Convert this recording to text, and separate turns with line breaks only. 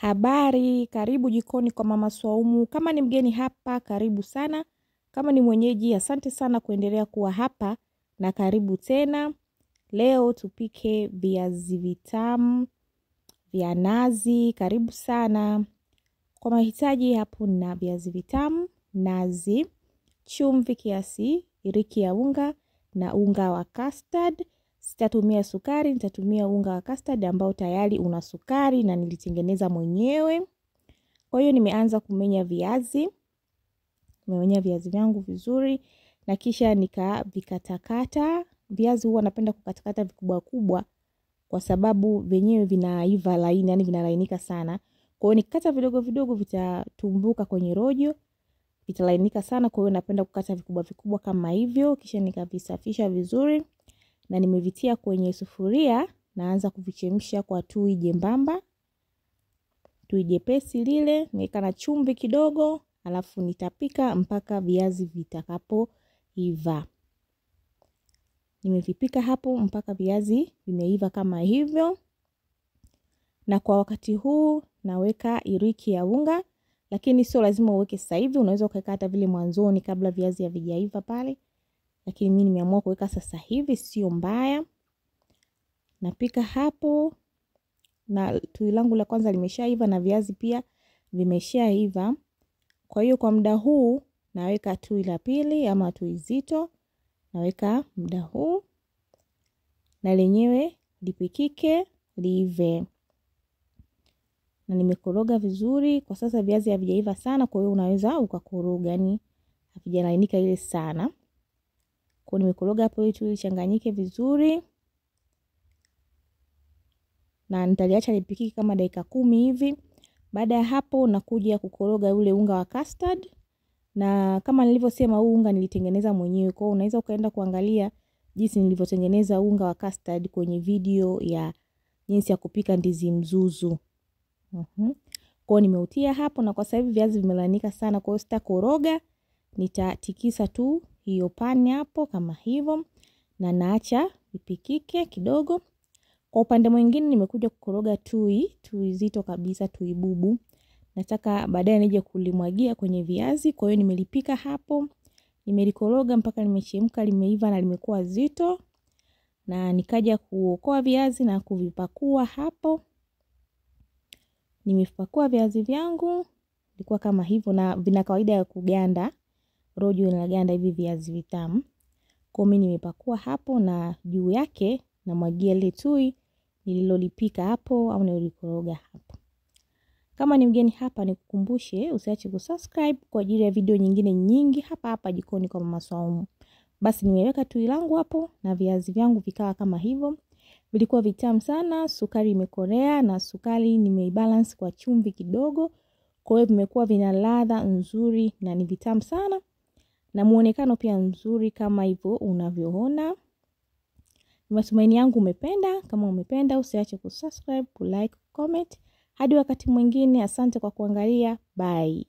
Habari, karibu jikoni kwa Mama Swaumu. Kama ni mgeni hapa, karibu sana. Kama ni mwenyeji, asante sana kuendelea kuwa hapa na karibu tena. Leo tupike viazi vitamu vya nazi. Karibu sana. Kwa mahitaji hapo na viazi vitamu, nazi, chumvi kiasi, iriki ya unga na unga wa custard sitatumia sukari, nitatumia unga wa custard ambao tayari una sukari na nilitengeneza mwenyewe. Kwa hiyo nimeanza kumenya viazi, nimemenya viazi vyangu vizuri na kisha nikavikatakata. Viazi huwa napenda kukatakata vikubwa kubwa kwa sababu vyenyewe vinaiva laini, yani vinalainika sana. Kwa hiyo nikikata vidogo vidogo vitatumbuka kwenye rojo, vitalainika sana. Kwa hiyo napenda kukata vikubwa vikubwa kama hivyo, kisha nikavisafisha vizuri na nimevitia kwenye sufuria, naanza kuvichemsha kwa tui jembamba, tui jepesi lile, nimeweka na chumvi kidogo, alafu nitapika mpaka viazi vitakapoiva. Nimevipika hapo mpaka viazi vimeiva kama hivyo, na kwa wakati huu naweka iriki ya unga, lakini sio lazima uweke sasa hivi, unaweza ukaweka hata vile mwanzoni kabla viazi havijaiva pale lakini mi nimeamua kuweka sasa hivi, sio mbaya. Napika hapo na tui langu la kwanza limeshaiva na viazi pia vimeshaiva. Kwa hiyo kwa muda huu naweka tui la pili ama tui zito, naweka muda huu na lenyewe lipikike liive. Na nimekoroga vizuri. Kwa sasa viazi havijaiva sana, kwa hiyo unaweza ukakoroga, yani havijalainika ile sana. Kwa nimekoroga hapo ili tuli changanyike vizuri, na nitaliacha lipikike kama dakika kumi hivi. Baada ya hapo, nakuja kukoroga ule unga wa custard, na kama nilivyosema, huu unga nilitengeneza mwenyewe, kwa hiyo unaweza ukaenda kuangalia jinsi nilivyotengeneza unga wa custard kwenye video ya jinsi ya kupika ndizi mzuzu. Mhm. Kwa nimeutia hapo, na kwa sasa hivi viazi vimelainika sana, kwa hiyo sitakoroga, nitatikisa tu hiyo pani hapo kama hivyo, na naacha ipikike kidogo. Kwa upande mwingine nimekuja kukoroga tui, tui zito kabisa, tui bubu. Nataka baadaye nije kulimwagia kwenye viazi, kwa hiyo nimelipika hapo, nimelikoroga mpaka limechemka, limeiva na limekuwa zito, na nikaja kuokoa viazi na kuvipakua hapo. Nimevipakua viazi vyangu, ilikuwa kama hivyo, na vina kawaida ya kuganda rojo inaganda hivi viazi vitamu. Kwa mimi nimepakua hapo na juu yake namwagia ile tui nililolipika hapo au nilikoroga hapo. Kama ni mgeni hapa nikukumbushe usiache kusubscribe kwa ajili ya video nyingine nyingi hapa hapa jikoni kwa Mama Swaumu. Basi nimeweka tui langu hapo na viazi vyangu vikawa kama hivyo. Vilikuwa vitamu sana, sukari imekorea na sukari nimeibalance kwa chumvi kidogo. Kwa hiyo vimekuwa vina ladha nzuri na ni vitamu sana na muonekano pia nzuri kama hivyo unavyoona. matumaini yangu umependa. Kama umependa, usiache kusubscribe, kulike, comment. Hadi wakati mwingine, asante kwa kuangalia. Bye.